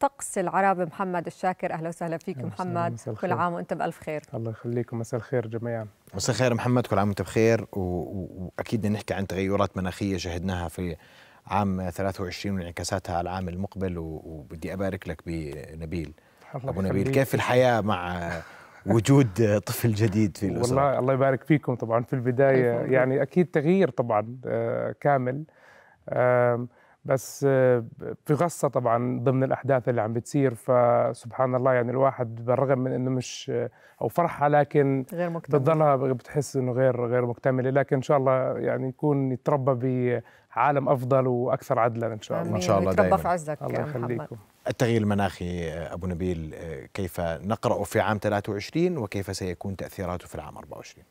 طقس العرب محمد الشاكر اهلا وسهلا فيك محمد كل عام وانت بالف خير الله يخليكم مساء الخير جميعا مساء الخير محمد كل عام وانت بخير واكيد بدنا نحكي عن تغيرات مناخيه شهدناها في عام 23 وانعكاساتها على العام المقبل وبدي ابارك لك بنبيل ابو نبيل كيف الحياه مع وجود طفل جديد في الاسره والله الله يبارك فيكم طبعا في البدايه يعني اكيد تغيير طبعا آه، كامل بس آه، في غصه طبعا ضمن الاحداث اللي عم بتصير فسبحان الله يعني الواحد بالرغم من انه مش آه، او فرحه لكن غير مكتمله بتضلها بتحس انه غير غير مكتمله لكن ان شاء الله يعني يكون يتربى بعالم افضل واكثر عدلا ان شاء الله ان شاء الله دائما في عزك الله يخليكم التغيير المناخي ابو نبيل آه، كيف نقرا في عام 23 وكيف سيكون تاثيراته في العام 24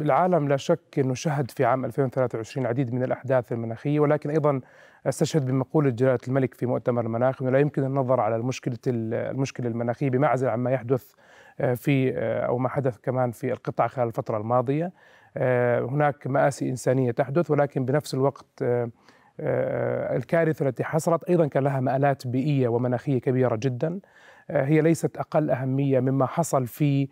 العالم لا شك انه شهد في عام 2023 العديد من الاحداث المناخيه ولكن ايضا استشهد بمقولة جلالة الملك في مؤتمر المناخ أنه لا يمكن النظر على المشكلة المشكلة المناخية بمعزل عما يحدث آه، في آه، أو ما حدث كمان في القطاع خلال الفترة الماضية آه، هناك مآسي إنسانية تحدث ولكن بنفس الوقت الكارثة التي حصلت أيضا كان لها مآلات بيئية ومناخية كبيرة جدا هي ليست أقل أهمية مما حصل في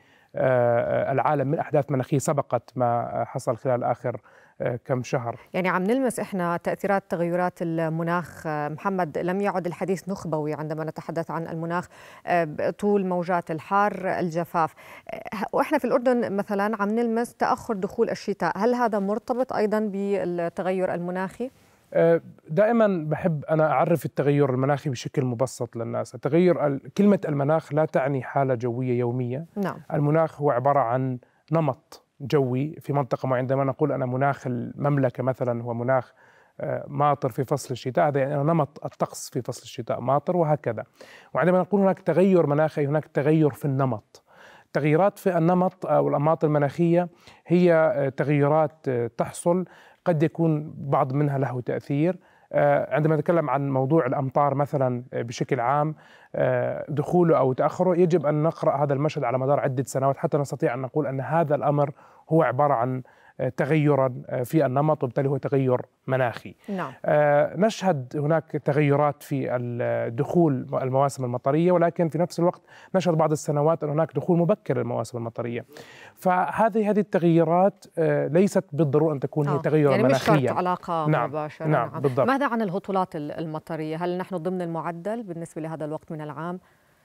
العالم من أحداث مناخية سبقت ما حصل خلال آخر آه، كم شهر يعني عم نلمس احنا تاثيرات تغيرات المناخ آه، محمد لم يعد الحديث نخبوي عندما نتحدث عن المناخ آه، طول موجات الحار الجفاف واحنا في الاردن مثلا عم نلمس تاخر دخول الشتاء هل هذا مرتبط ايضا بالتغير المناخي دائما بحب انا اعرف التغير المناخي بشكل مبسط للناس، التغير كلمه المناخ لا تعني حاله جويه يوميه نعم. المناخ هو عباره عن نمط جوي في منطقه معينه عندما نقول أنا مناخ المملكه مثلا هو مناخ آه، ماطر في فصل الشتاء هذا يعني نمط الطقس في فصل الشتاء ماطر وهكذا وعندما نقول هناك تغير مناخي هناك تغير في النمط تغييرات في النمط او الانماط المناخيه هي آه، تغيرات آه، تحصل قد يكون بعض منها له تاثير آه، عندما نتكلم عن موضوع الامطار مثلا آه، بشكل عام آه، دخوله او تاخره يجب ان نقرا هذا المشهد على مدار عده سنوات حتى نستطيع ان نقول ان هذا الامر هو عباره عن تغيرا آه، في النمط وبالتالي هو تغير مناخي نعم. آه، نشهد هناك تغيرات في دخول المواسم المطرية ولكن في نفس الوقت نشهد بعض السنوات أن هناك دخول مبكر للمواسم المطرية فهذه هذه التغيرات آه، ليست بالضرورة أن تكون آه. هي تغير يعني مناخيا مش علاقة نعم. نعم، مباشرة نعم. نعم. بالضبط. ماذا عن الهطولات المطرية هل نحن ضمن المعدل بالنسبة لهذا الوقت من العام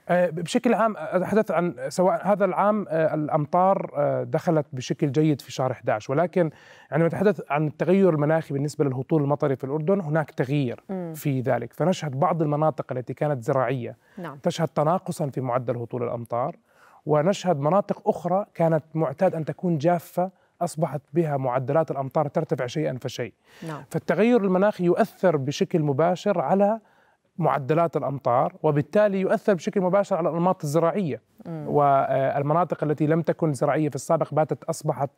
آه، بشكل عام اتحدث عن سواء هذا العام آه، الامطار آه، دخلت بشكل جيد في شهر 11 ولكن عندما يعني نتحدث عن التغير المناخي بالنسبه للهطول المطري في الاردن هناك تغيير في ذلك فنشهد بعض المناطق التي كانت زراعيه نعم. تشهد تناقصا في معدل هطول الامطار ونشهد مناطق اخرى كانت معتاد ان تكون جافه اصبحت بها معدلات الامطار ترتفع شيئا فشيء نعم. فالتغير المناخي يؤثر بشكل مباشر على معدلات الامطار وبالتالي يؤثر بشكل مباشر على الانماط الزراعيه والمناطق آه، التي لم تكن زراعيه في السابق باتت اصبحت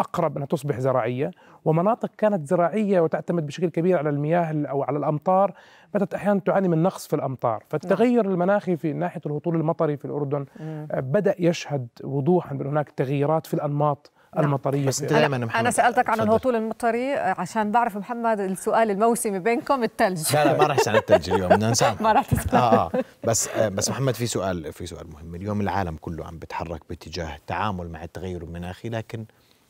اقرب انها تصبح زراعيه ومناطق كانت زراعيه وتعتمد بشكل كبير على المياه او على الامطار باتت احيانا تعاني من نقص في الامطار نعم. فالتغير نعم. المناخي في ناحيه الهطول المطري في الاردن بدا يشهد وضوحا بان هناك تغييرات في الانماط نعم. المطريه دايما أنا, أنا سالتك عن الهطول المطري عشان بعرف محمد السؤال الموسمي بينكم الثلج لا لا ما رحت عن الثلج اليوم بدنا ما رح تسأل آه, اه بس آه بس محمد في سؤال في سؤال مهم اليوم العالم كله عم بيتحرك باتجاه التعامل مع التغير المناخي لكن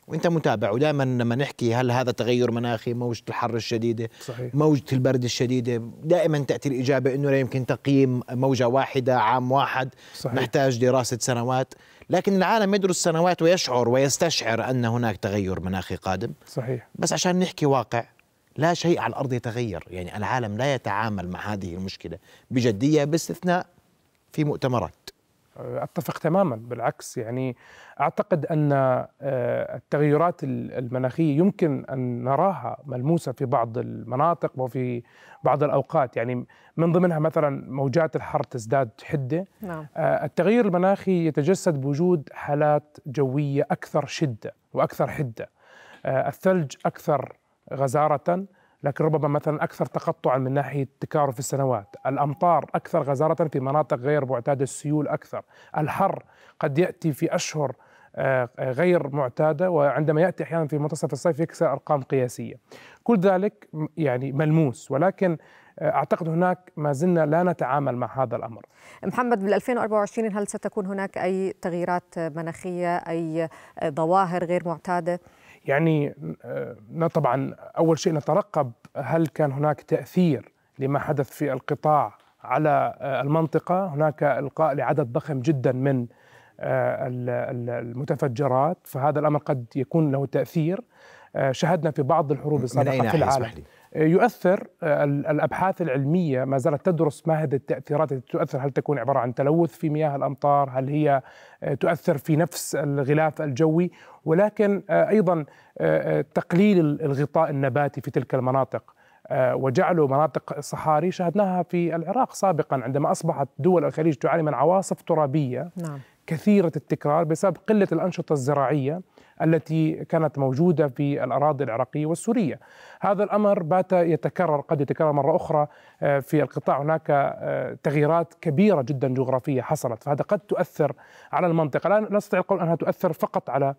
وانت متابع ودائما لما نحكي هل هذا تغير مناخي موجه الحر الشديده صحيح. موجه البرد الشديده دائما تاتي الاجابه انه لا يمكن تقييم موجه واحده عام واحد صحيح. نحتاج دراسه سنوات لكن العالم يدرس سنوات ويشعر ويستشعر أن هناك تغير مناخي قادم صحيح بس عشان نحكي واقع لا شيء على الأرض يتغير يعني العالم لا يتعامل مع هذه المشكلة بجدية باستثناء في مؤتمرات آه، اتفق تماما بالعكس يعني اعتقد ان آه، التغيرات المناخيه يمكن ان نراها ملموسه في بعض المناطق وفي بعض الاوقات يعني من ضمنها مثلا موجات الحر تزداد حده نعم. آه، التغير المناخي يتجسد بوجود حالات جويه اكثر شده واكثر حده الثلج اكثر غزاره لكن ربما مثلا أكثر تقطعا من ناحية تكارف السنوات الأمطار أكثر غزارة في مناطق غير معتادة السيول أكثر الحر قد يأتي في أشهر آه، آه، غير معتاده وعندما ياتي احيانا في منتصف الصيف يكسر ارقام قياسيه. كل ذلك يعني ملموس ولكن آه، اعتقد هناك ما زلنا لا نتعامل مع هذا الامر. محمد بال 2024 هل ستكون هناك اي تغييرات مناخيه اي ظواهر غير معتاده؟ يعني آه، طبعا أول شيء نترقب هل كان هناك تأثير لما حدث في القطاع على آه، المنطقة هناك إلقاء لعدد ضخم جدا من آه، المتفجرات فهذا الأمر قد يكون له تأثير شهدنا في بعض الحروب السابقة في يعني؟ العالم يؤثر آه، الابحاث العلميه ما زالت تدرس ما هذه التاثيرات التي تؤثر هل تكون عباره عن تلوث في مياه الامطار هل هي آه، تؤثر في نفس الغلاف الجوي ولكن آه، ايضا تقليل الغطاء النباتي في تلك المناطق وجعلوا مناطق صحاري شاهدناها في العراق سابقا عندما اصبحت دول الخليج تعاني من عواصف ترابيه نعم. كثيره التكرار بسبب قله الانشطه الزراعيه التي كانت موجوده في الاراضي العراقيه والسوريه. هذا الامر بات يتكرر قد يتكرر مره اخرى آه، في القطاع هناك آه، تغييرات كبيره جدا جغرافيه حصلت فهذا قد تؤثر على المنطقه، لا نستطيع القول انها تؤثر فقط على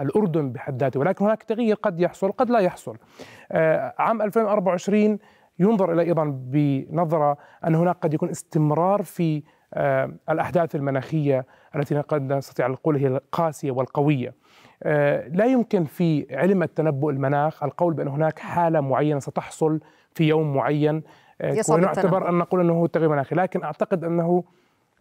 الأردن بحد ذاته ولكن هناك تغيير قد يحصل قد لا يحصل آه، عام 2024 ينظر إلى أيضا بنظرة أن هناك قد يكون استمرار في الأحداث المناخية التي قد نستطيع القول هي القاسية والقوية آه، لا يمكن في علم التنبؤ المناخ القول بأن هناك حالة معينة ستحصل في يوم معين آه، ونعتبر أن نقول أنه هو تغيير مناخي لكن أعتقد أنه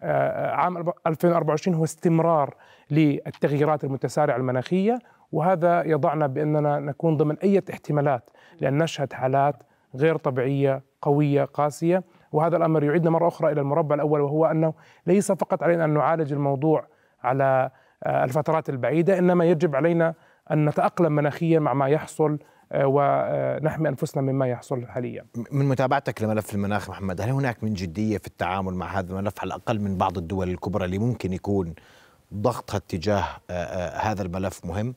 آه، عام 2024 هو استمرار للتغييرات المتسارعة المناخية وهذا يضعنا بأننا نكون ضمن أي احتمالات لأن نشهد حالات غير طبيعية قوية قاسية وهذا الأمر يعيدنا مرة أخرى إلى المربع الأول وهو أنه ليس فقط علينا أن نعالج الموضوع على آه، الفترات البعيدة إنما يجب علينا أن نتأقلم مناخيا مع ما يحصل آه، ونحمي انفسنا مما يحصل حاليا. من متابعتك لملف المناخ محمد، هل هناك من جديه في التعامل مع هذا الملف على الاقل من بعض الدول الكبرى اللي ممكن يكون ضغطها اتجاه آه، هذا الملف مهم؟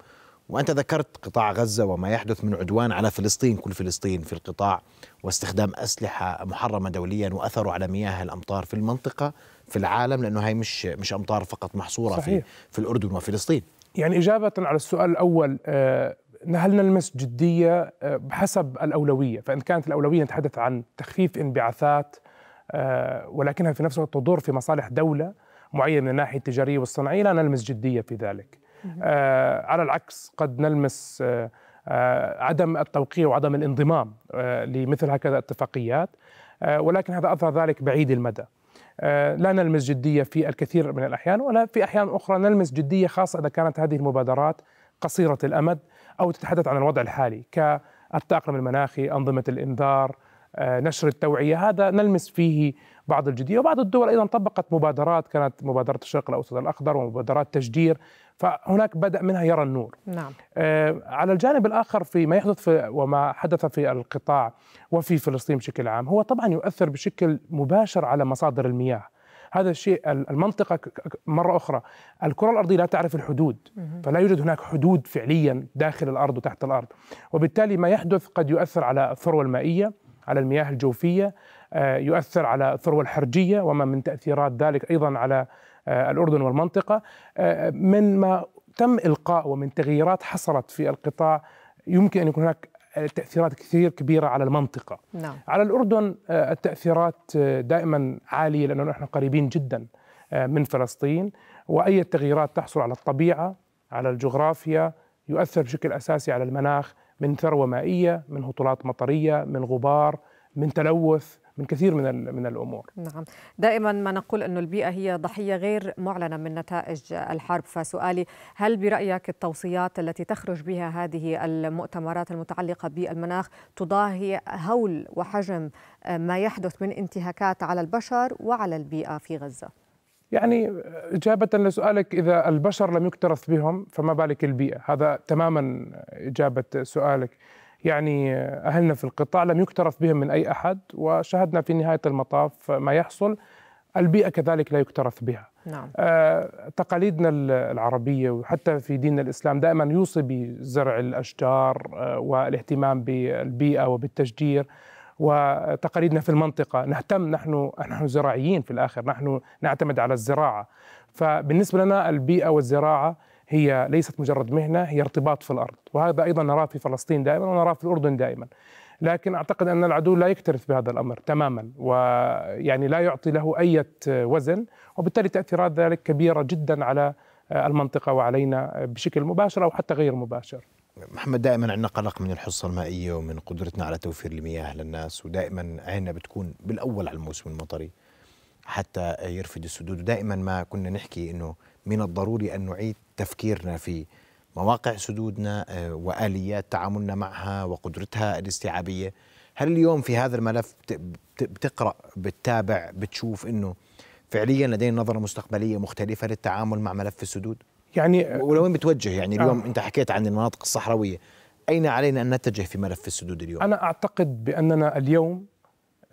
وأنت ذكرت قطاع غزة وما يحدث من عدوان على فلسطين كل فلسطين في القطاع واستخدام أسلحة محرمة دوليا وأثره على مياه الأمطار في المنطقة في العالم لأنه هي مش مش أمطار فقط محصورة صحيح. في في الأردن وفلسطين يعني إجابة على السؤال الأول آه، هل نلمس جدية آه، بحسب الأولوية فإن كانت الأولوية نتحدث عن تخفيف انبعاثات آه، ولكنها في نفس الوقت تضر في مصالح دولة معينة من الناحية التجارية والصناعية لا نلمس جدية في ذلك آه، على العكس قد نلمس آه، آه، عدم التوقيع وعدم الانضمام لمثل هكذا اتفاقيات ولكن هذا اثر ذلك بعيد المدى لا نلمس جديه في الكثير من الاحيان ولا في احيان اخرى نلمس جديه خاصه اذا كانت هذه المبادرات قصيره الامد او تتحدث عن الوضع الحالي كالتاقلم المناخي انظمه الانذار آه، نشر التوعية هذا نلمس فيه بعض الجدية وبعض الدول أيضا طبقت مبادرات كانت مبادرة الشرق الأوسط الأخضر ومبادرات تشجير فهناك بدأ منها يرى النور نعم. آه على الجانب الآخر في ما يحدث في وما حدث في القطاع وفي فلسطين بشكل عام هو طبعا يؤثر بشكل مباشر على مصادر المياه هذا الشيء المنطقة مرة أخرى الكرة الأرضية لا تعرف الحدود فلا يوجد هناك حدود فعليا داخل الأرض وتحت الأرض وبالتالي ما يحدث قد يؤثر على الثروة المائية على المياه الجوفية آه، يؤثر على الثروة الحرجية وما من تأثيرات ذلك أيضا على آه، الأردن والمنطقة آه، من ما تم إلقاء ومن تغييرات حصلت في القطاع يمكن أن يكون هناك تأثيرات كثير كبيرة على المنطقة نعم. على الأردن التأثيرات دائما عالية لأنه نحن قريبين جدا من فلسطين وأي تغييرات تحصل على الطبيعة على الجغرافيا يؤثر بشكل أساسي على المناخ من ثروه مائيه من هطولات مطريه من غبار من تلوث من كثير من من الامور نعم دائما ما نقول انه البيئه هي ضحيه غير معلنه من نتائج الحرب فسؤالي هل برايك التوصيات التي تخرج بها هذه المؤتمرات المتعلقه بالمناخ تضاهي هول وحجم ما يحدث من انتهاكات على البشر وعلى البيئه في غزه يعني إجابة لسؤالك إذا البشر لم يكترث بهم فما بالك البيئة هذا تماما إجابة سؤالك يعني أهلنا في القطاع لم يكترث بهم من أي أحد وشاهدنا في نهاية المطاف ما يحصل البيئة كذلك لا يكترث بها نعم. آه، تقاليدنا العربية وحتى في دين الإسلام دائما يوصي بزرع الأشجار آه، والاهتمام بالبيئة وبالتشجير وتقاليدنا في المنطقة نهتم نحن نحن زراعيين في الآخر نحن نعتمد على الزراعة فبالنسبة لنا البيئة والزراعة هي ليست مجرد مهنة هي ارتباط في الأرض وهذا أيضا نراه في فلسطين دائما ونراه في الأردن دائما لكن أعتقد أن العدو لا يكترث بهذا الأمر تماما ويعني لا يعطي له أي وزن وبالتالي تأثيرات ذلك كبيرة جدا على المنطقة وعلينا بشكل مباشر أو حتى غير مباشر محمد دائما عندنا قلق من الحصه المائيه ومن قدرتنا على توفير المياه للناس ودائما عيننا بتكون بالاول على الموسم المطري حتى يرفد السدود ودائما ما كنا نحكي انه من الضروري ان نعيد تفكيرنا في مواقع سدودنا آه، واليات تعاملنا معها وقدرتها الاستيعابيه هل اليوم في هذا الملف بتقرا بتتابع بتشوف انه فعليا لدينا نظره مستقبليه مختلفه للتعامل مع ملف السدود يعني ولوين بتوجه يعني اليوم آه. انت حكيت عن المناطق الصحراويه اين علينا ان نتجه في ملف السدود اليوم انا اعتقد باننا اليوم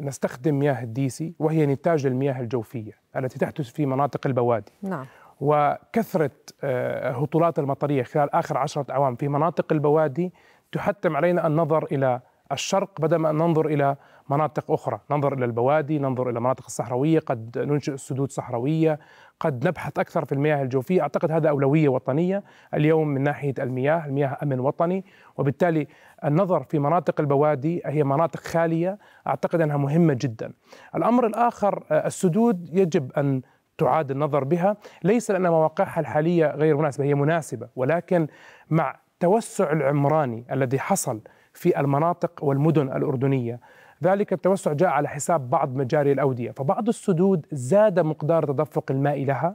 نستخدم مياه الديسي وهي نتاج المياه الجوفيه التي تحدث في مناطق البوادي نعم وكثرة آه، هطولات المطرية خلال آخر عشرة أعوام في مناطق البوادي تحتم علينا النظر إلى الشرق بدل ما أن ننظر إلى مناطق أخرى ننظر إلى البوادي ننظر إلى المناطق الصحراوية قد ننشئ سدود صحراوية قد نبحث أكثر في المياه الجوفية أعتقد هذا أولوية وطنية اليوم من ناحية المياه المياه أمن وطني وبالتالي النظر في مناطق البوادي هي مناطق خالية أعتقد أنها مهمة جدا الأمر الآخر آه، السدود يجب أن تعاد النظر بها ليس لأن مواقعها الحالية غير مناسبة هي مناسبة ولكن مع التوسع العمراني الذي حصل في المناطق والمدن الأردنية ذلك التوسع جاء على حساب بعض مجاري الأودية فبعض السدود زاد مقدار تدفق الماء لها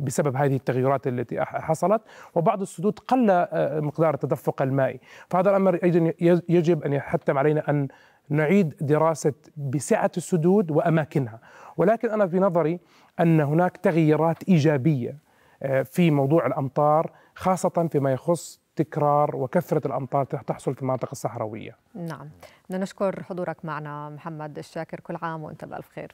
بسبب هذه التغيرات التي حصلت وبعض السدود قل آه، مقدار التدفق المائي فهذا الأمر أيضا يجب أن يحتم علينا أن نعيد دراسة بسعة السدود وأماكنها ولكن أنا في نظري أن هناك تغييرات إيجابية آه، في موضوع الأمطار خاصة فيما يخص تكرار وكثرة الأمطار تحصل في المناطق الصحراوية نعم بدنا نشكر حضورك معنا محمد الشاكر كل عام وأنت بألف خير